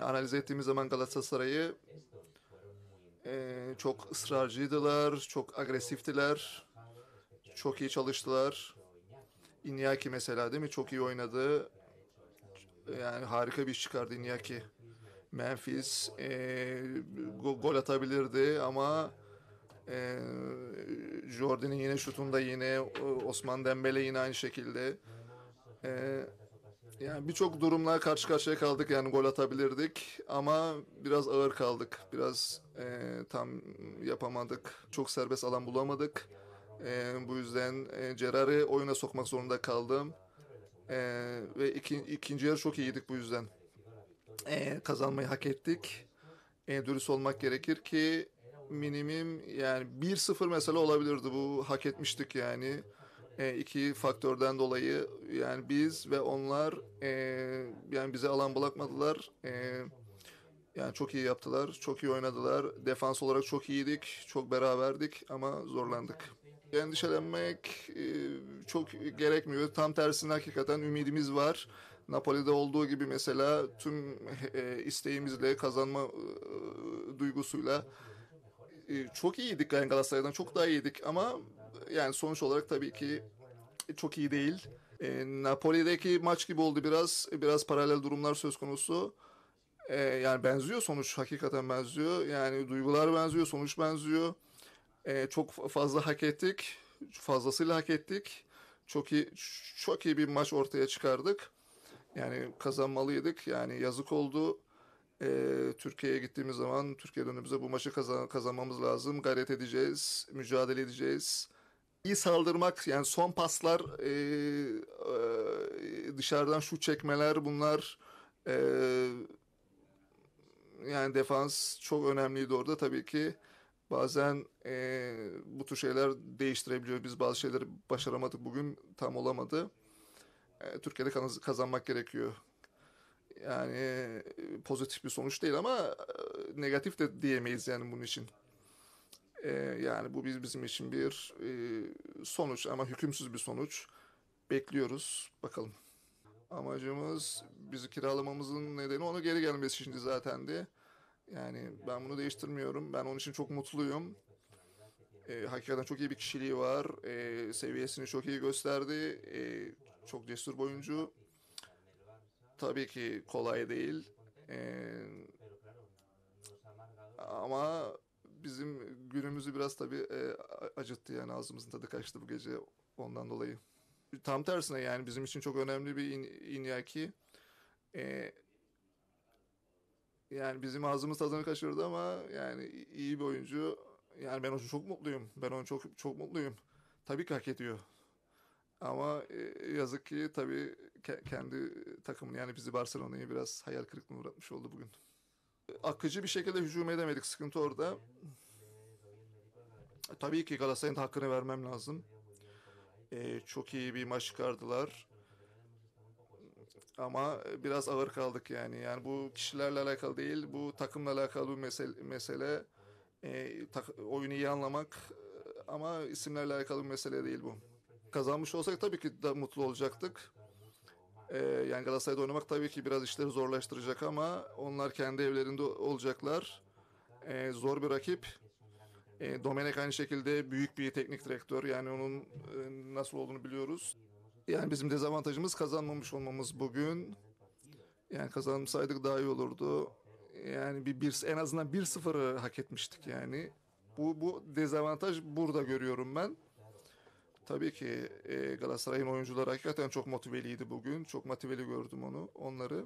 analiz ettiğimiz zaman Galatasaray'ı e, çok ısrarcıydılar, çok agresiftiler, çok iyi çalıştılar. Inyaki mesela değil mi? Çok iyi oynadı. Yani harika bir iş çıkardı Inyaki. Memphis e, gol atabilirdi ama e, Jordan'in yine şutunda yine Osman Dembele yine aynı şekilde. E, yani birçok durumla karşı karşıya kaldık. Yani gol atabilirdik ama biraz ağır kaldık. Biraz e, tam yapamadık. Çok serbest alan bulamadık. E, bu yüzden e, Cerrah'ı oyuna sokmak zorunda kaldım. E, ve iki, ikinci yarı çok iyiydik bu yüzden. E, kazanmayı hak ettik. E, dürüst olmak gerekir ki minimum yani 1-0 mesela olabilirdi. Bu hak etmiştik yani e, iki faktörden dolayı yani biz ve onlar e, yani bize alan bırakmadılar. E, yani çok iyi yaptılar, çok iyi oynadılar. Defans olarak çok iyiydik, çok beraberdik ama zorlandık. Endişelenmek e, çok gerekmiyor. Tam tersine hakikaten ümidimiz var. Napoli'de olduğu gibi mesela tüm e, isteğimizle kazanma e, duygusuyla e, çok iyiydik yani Galatasaray'dan çok daha iyiydik ama yani sonuç olarak tabii ki çok iyi değil. E, Napoli'deki maç gibi oldu biraz. E, biraz paralel durumlar söz konusu. E, yani benziyor sonuç hakikaten benziyor. Yani duygular benziyor, sonuç benziyor. E, çok fazla hak ettik. Fazlasıyla hak ettik. Çok iyi çok iyi bir maç ortaya çıkardık. Yani kazanmalıydık. Yani yazık oldu. E, Türkiye'ye gittiğimiz zaman Türkiye dönümüze bu maçı kazan, kazanmamız lazım. Gayret edeceğiz, mücadele edeceğiz iyi saldırmak yani son paslar e, e, dışarıdan şu çekmeler bunlar e, yani defans çok önemliydi orada tabii ki bazen e, bu tür şeyler değiştirebiliyor biz bazı şeyleri başaramadık bugün tam olamadı e, Türkiye'de kazanmak gerekiyor yani e, pozitif bir sonuç değil ama e, negatif de diyemeyiz yani bunun için. E, yani bu biz bizim için bir e, sonuç ama hükümsüz bir sonuç. Bekliyoruz. Bakalım. Amacımız bizi kiralamamızın nedeni onu geri gelmesi şimdi zaten de. Yani ben bunu değiştirmiyorum. Ben onun için çok mutluyum. E, hakikaten çok iyi bir kişiliği var. E, seviyesini çok iyi gösterdi. E, çok cesur boyuncu Tabii ki kolay değil. E, ama bizim günümüzü biraz tabii e, acıttı yani ağzımızın tadı kaçtı bu gece ondan dolayı. Tam tersine yani bizim için çok önemli bir in, Inyaki. E, yani bizim ağzımız tadını kaçırdı ama yani iyi bir oyuncu. Yani ben onu çok mutluyum. Ben onu çok çok mutluyum. Tabii ki hak ediyor. Ama e, yazık ki tabii ke- kendi takımını yani bizi Barcelona'yı biraz hayal kırıklığına uğratmış oldu bugün akıcı bir şekilde hücum edemedik. Sıkıntı orada. E, tabii ki Galatasaray'ın hakkını vermem lazım. E, çok iyi bir maç çıkardılar. Ama biraz ağır kaldık yani. Yani bu kişilerle alakalı değil, bu takımla alakalı bir mesele. mesele. E, tak, oyunu iyi anlamak e, ama isimlerle alakalı bir mesele değil bu. Kazanmış olsak tabii ki de mutlu olacaktık. E, yani Galatasaray'da oynamak tabii ki biraz işleri zorlaştıracak ama onlar kendi evlerinde olacaklar. E, zor bir rakip. E, Domenek aynı şekilde büyük bir teknik direktör. Yani onun e, nasıl olduğunu biliyoruz. Yani bizim dezavantajımız kazanmamış olmamız bugün. Yani kazanmışsaydık daha iyi olurdu. Yani bir, bir en azından 1-0'ı hak etmiştik yani. Bu, bu dezavantaj burada görüyorum ben. Tabii ki e, Galatasaray'ın oyuncuları hakikaten çok motiveliydi bugün. Çok motiveli gördüm onu, onları.